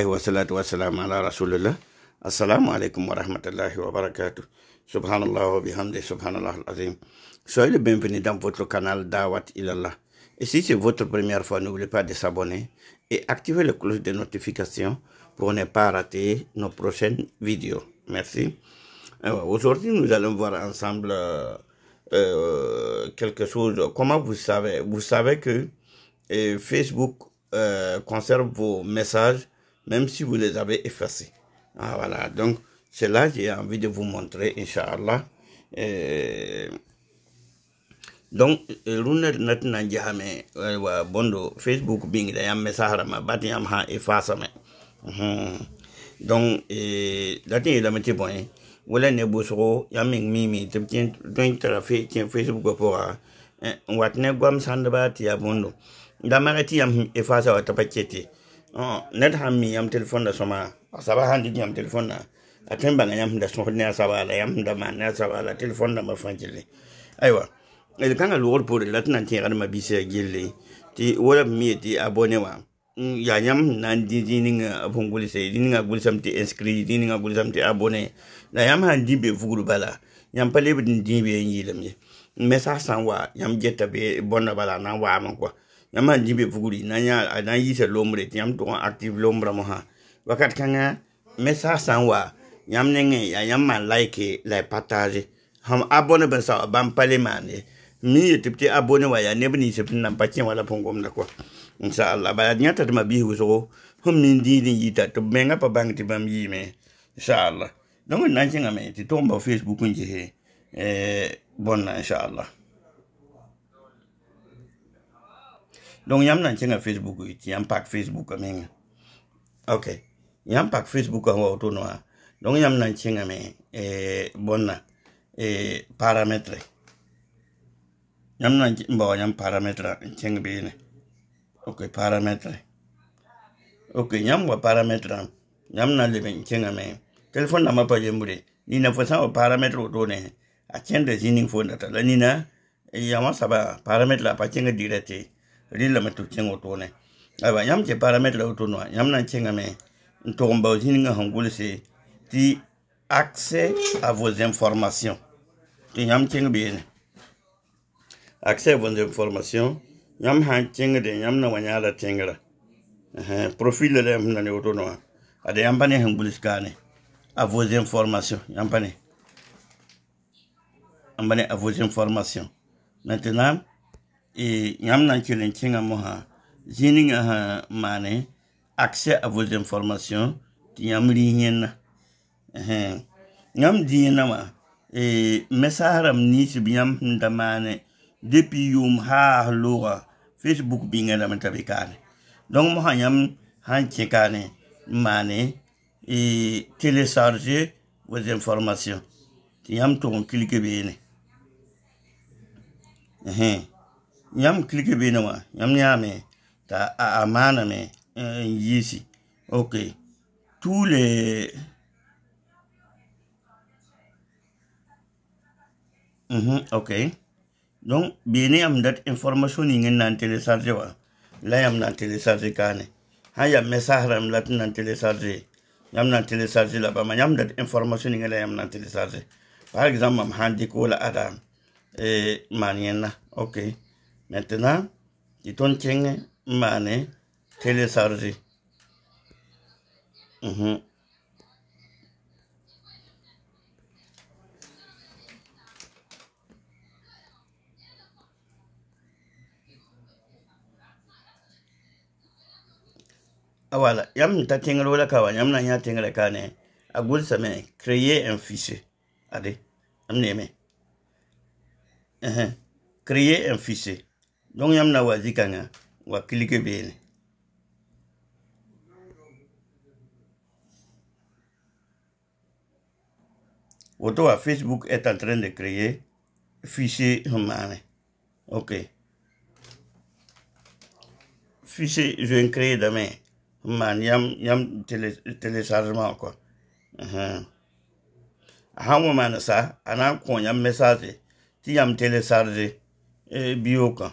soyez le bienvenu dans votre canal Dawat Ilallah et si c'est votre première fois n'oubliez pas de s'abonner et activer le cloche de notification pour ne pas rater nos prochaines vidéos merci euh, aujourd'hui nous allons voir ensemble euh, euh, quelque chose comment vous savez vous savez que Facebook conserve vos messages même si vous les avez effacés. Ah, voilà, donc c'est là j'ai envie de vous montrer, Inch'Allah. donc lunde natina jamais bondo facebook bing a message message, ma ha efasa mhm. donc dati da a bon ne y a ming mimi tin facebook un eh, ti ya bondo da Oh, net ham mi yam telefon da soma asaba handi yam telefon na atin banga yam da soma ne asaba la yam da man ne asaba la telefon da ma fankile aiwa el kanga luol pour la tan tin ma bise gille ti wala mi ti abone wa mm, ya yam nan di di ni nga se di nga guli samti inscrit di nga guli samti abone na yam handi be fugulu bala yam pale bi di be yilam ye message san wa yam jetta be bonna bala na wa man quoi yama jibe fuguri nanya ada ya se lombre ti yamtu kwa active lombra moha Waktu kanga mesra sanwa Yang nge ya mana like like pataje ham abon ben sa ban pale mane mi tipti abone wa ya nebe ni se pinna pati wala pongom na kwa insha allah ba nya tata mabi huso hum min di ni yita to menga pa bang ti bam yime insha allah nanga nanga me ti tomba facebook nje he eh bonna Insya allah donc yãmb e, na n kẽnga facebook tɩ yãmb pak facebookã menga ok yãmb pak facebookã wao tʋnd wã donc yãmb na n kẽngame eh, bõnna eh, parametre yãmb na n bao yãmb parametrã n kẽng beene ok parametre ok yãmb wa parametrã yãmb na n leb n kẽngame telefon nambã pa lembre nina fo sã n wa parametre wotone a kẽnda zĩ ning fo n data la nina yãmb wã saba parametre la a pa kẽnga dira tɩ ri lama tu chengo tu ne aba yam che parameter la tu no yam nan chenga me to mba zini nga hangul se ti accès à vos informations ti yam chenga be ne accès à vos informations yam han chenga de yam na wanya la tengra eh profil la yam nan tu no ada yam bane hangul skane à vos informations yam bane yam bane à vos informations maintenant et yam nan kinga moha zininga ha mane accès à vos informations ti yam rinyena eh yam diyena ma e mesaram ni si yam ndamane depuis yum ha lora facebook binga dam tabikane donc moha yam han kikane mane et télécharger vos informations ti yam ton cliquer bene eh yãmb kilgr beene wã yãmb yãame t'a a maaname n eh, yiisi ok tous les mm -hmm, ok donc beene yãmb dat information ning n na n télécharge la yãmb na n télécharge kaane sã message rãmb la tɩ na n télécharge yãmb la bãmba yãmb dat information ning la yãmb na n par exemple mam sã n dɩk wala adam eh, maan ok Maintenant, ils t'ont tient mané téléchargé. Mm -hmm. Voilà, yam ta tinglo la kawa, yam na ya tingla kane. À Agul same, créer un fichier. Allez, amneme. Uh mm-hmm. -huh. Créer un fichier. donc yãmb na wa zikãngã wa kilge beene woto wa facebook est en train de créer fichier humain ok fichier je vais créer demain humane yam yam télé, téléchargement quoi uh -huh. han wamana sa ana kon yam message ti yam télécharger eh, bio kan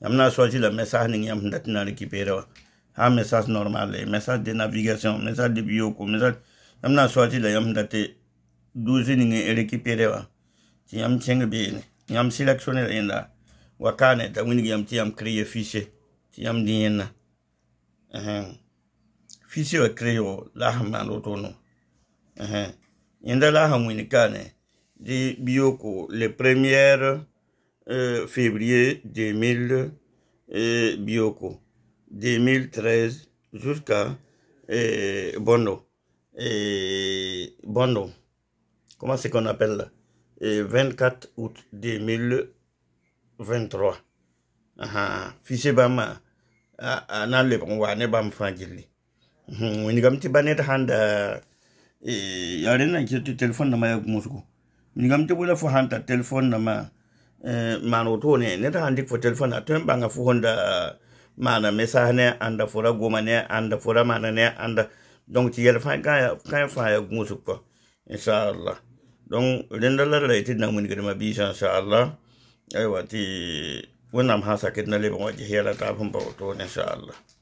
yam nan swati la mesaj nin yam ndat nan rekipere wa. Ha mesaj normal le, mesaj de navigasyon, mesaj de biyoko, mesaj, yam nan swati la yam ndate douzi nin yam e rekipere wa. Ti yam chenge beye ne. Yam seleksyonel yenda, wakane, ta wini yam ti yam kreye fise, ti yam diyen na. Ehen. Fise wakreyo, lakman loton nou. Ehen. Yenda lakman wini kane, di biyoko, le premiyere, Euh, février 2000 et euh, Bioko, 2013 jusqu'à euh, Bono. Et Bono, comment c'est qu'on appelle là et 24 août 2023. Fiché Bama, anan ah, ah, le ne bam fangili. Hmm, ti banet handa téléphone na ma Nous avons dit ti téléphone na ma mana to ne ne ta handi fo telefon atem banga fo honda mana message ne anda fora goma ne anda fora mana ne anda donc ti yel fa ga ka fa ya musu ko insha Allah donc lenda la la ti na mun gidama bi insha Allah aiwa ti wannan hasa kitna le ba wajihi ya la ta fon ba to insha